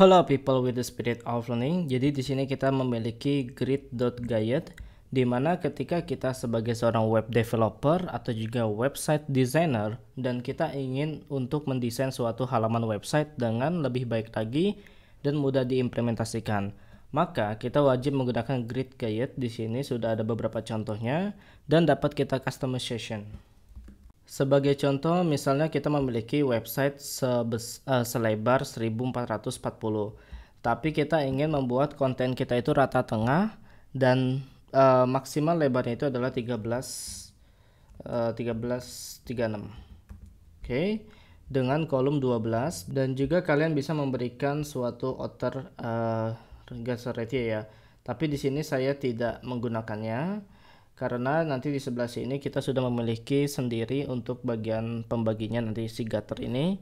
Hello people with the spirit of learning. Jadi di sini kita memiliki grid.guide di mana ketika kita sebagai seorang web developer atau juga website designer dan kita ingin untuk mendesain suatu halaman website dengan lebih baik lagi dan mudah diimplementasikan. Maka kita wajib menggunakan grid guide di sini sudah ada beberapa contohnya dan dapat kita customization. Sebagai contoh, misalnya kita memiliki website sebes, uh, selebar 1440, tapi kita ingin membuat konten kita itu rata tengah dan uh, maksimal lebarnya itu adalah 13 uh, 36, Oke. Okay. Dengan kolom 12 dan juga kalian bisa memberikan suatu outer uh, gasarity ya. Tapi di sini saya tidak menggunakannya karena nanti di sebelah sini kita sudah memiliki sendiri untuk bagian pembaginya nanti si gutter ini.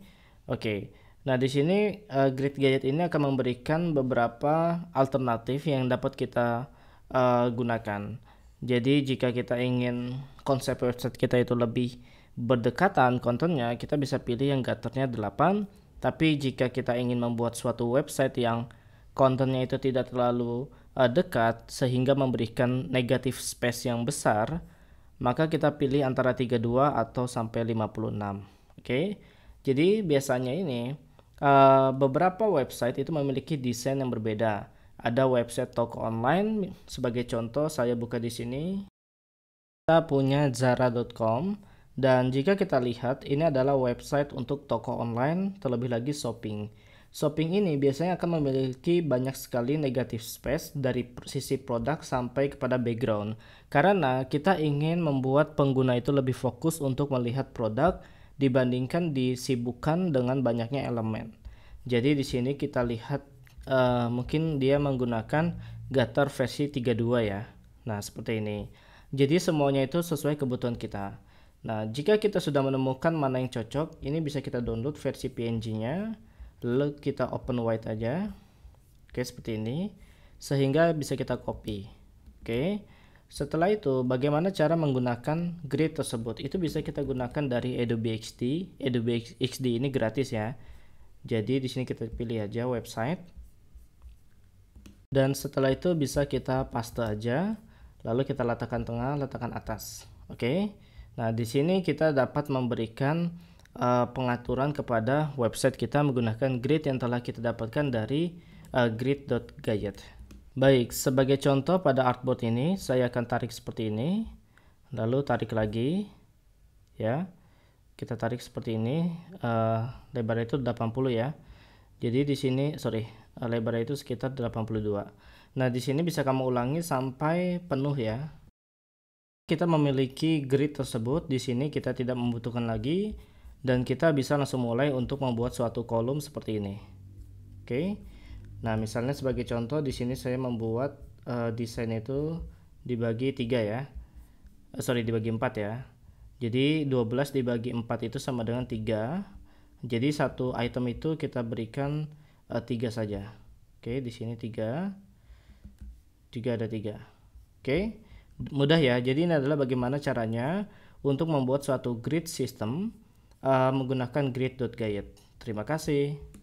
Oke. Okay. Nah, di sini uh, grid gadget ini akan memberikan beberapa alternatif yang dapat kita uh, gunakan. Jadi, jika kita ingin konsep website kita itu lebih berdekatan kontennya, kita bisa pilih yang gutternya 8. Tapi jika kita ingin membuat suatu website yang kontennya itu tidak terlalu uh, dekat sehingga memberikan negatif space yang besar, maka kita pilih antara 32 atau sampai 56. Oke. Okay? Jadi biasanya ini uh, beberapa website itu memiliki desain yang berbeda. Ada website toko online sebagai contoh saya buka di sini. Kita punya zara.com dan jika kita lihat ini adalah website untuk toko online terlebih lagi shopping. Shopping ini biasanya akan memiliki banyak sekali negatif space dari sisi produk sampai kepada background karena kita ingin membuat pengguna itu lebih fokus untuk melihat produk dibandingkan disibukkan dengan banyaknya elemen. Jadi di sini kita lihat uh, mungkin dia menggunakan gutter versi 32 ya. Nah, seperti ini. Jadi semuanya itu sesuai kebutuhan kita. Nah, jika kita sudah menemukan mana yang cocok, ini bisa kita download versi PNG-nya lalu kita open white aja oke seperti ini sehingga bisa kita copy oke setelah itu bagaimana cara menggunakan grid tersebut itu bisa kita gunakan dari Adobe XD. Adobe XD ini gratis ya jadi di sini kita pilih aja website dan setelah itu bisa kita paste aja lalu kita letakkan tengah letakkan atas oke nah di sini kita dapat memberikan uh, pengaturan kepada website kita menggunakan grid yang telah kita dapatkan dari uh, grid.gadget. Baik, sebagai contoh pada artboard ini saya akan tarik seperti ini. Lalu tarik lagi. Ya. Kita tarik seperti ini, uh, eh, lebar itu 80 ya. Jadi di sini, sorry, lebar itu sekitar 82. Nah, di sini bisa kamu ulangi sampai penuh ya. Kita memiliki grid tersebut, di sini kita tidak membutuhkan lagi dan kita bisa langsung mulai untuk membuat suatu kolom seperti ini oke okay. nah misalnya sebagai contoh di sini saya membuat uh, desain itu dibagi tiga ya uh, sorry dibagi empat ya jadi 12 dibagi 4 itu sama dengan 3 jadi satu item itu kita berikan uh, eh, 3 saja oke okay, di sini 3 3 ada 3 oke okay. mudah ya jadi ini adalah bagaimana caranya untuk membuat suatu grid system uh, menggunakan grid.guide. Terima kasih.